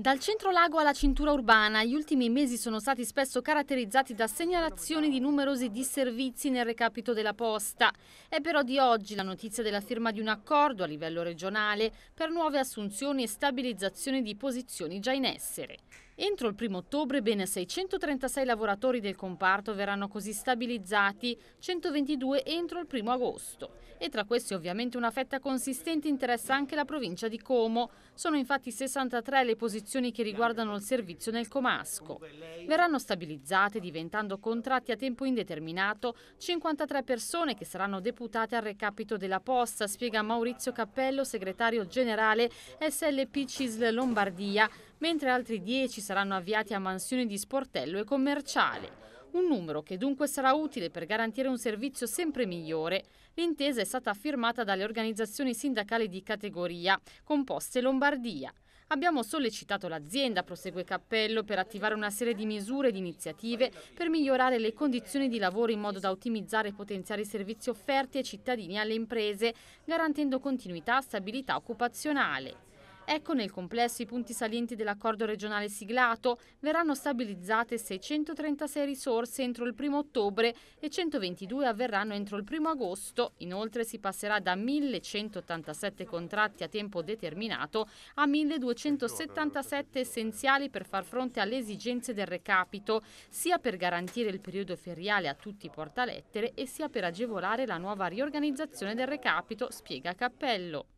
Dal centro lago alla cintura urbana, gli ultimi mesi sono stati spesso caratterizzati da segnalazioni di numerosi disservizi nel recapito della posta. È però di oggi la notizia della firma di un accordo a livello regionale per nuove assunzioni e stabilizzazioni di posizioni già in essere. Entro il 1 ottobre ben 636 lavoratori del comparto verranno così stabilizzati, 122 entro il 1 agosto. E tra questi ovviamente una fetta consistente interessa anche la provincia di Como. Sono infatti 63 le posizioni che riguardano il servizio nel Comasco. Verranno stabilizzate, diventando contratti a tempo indeterminato, 53 persone che saranno deputate al recapito della posta, spiega Maurizio Cappello, segretario generale SLP CISL Lombardia, mentre altri 10 saranno avviati a mansioni di sportello e commerciale. Un numero che dunque sarà utile per garantire un servizio sempre migliore. L'intesa è stata firmata dalle organizzazioni sindacali di categoria, composte Lombardia. Abbiamo sollecitato l'azienda, prosegue Cappello, per attivare una serie di misure ed iniziative per migliorare le condizioni di lavoro in modo da ottimizzare e potenziare i servizi offerti ai cittadini e alle imprese, garantendo continuità e stabilità occupazionale. Ecco nel complesso i punti salienti dell'accordo regionale siglato. Verranno stabilizzate 636 risorse entro il 1 ottobre e 122 avverranno entro il 1 agosto. Inoltre si passerà da 1187 contratti a tempo determinato a 1277 essenziali per far fronte alle esigenze del recapito, sia per garantire il periodo feriale a tutti i portalettere e sia per agevolare la nuova riorganizzazione del recapito, spiega Cappello.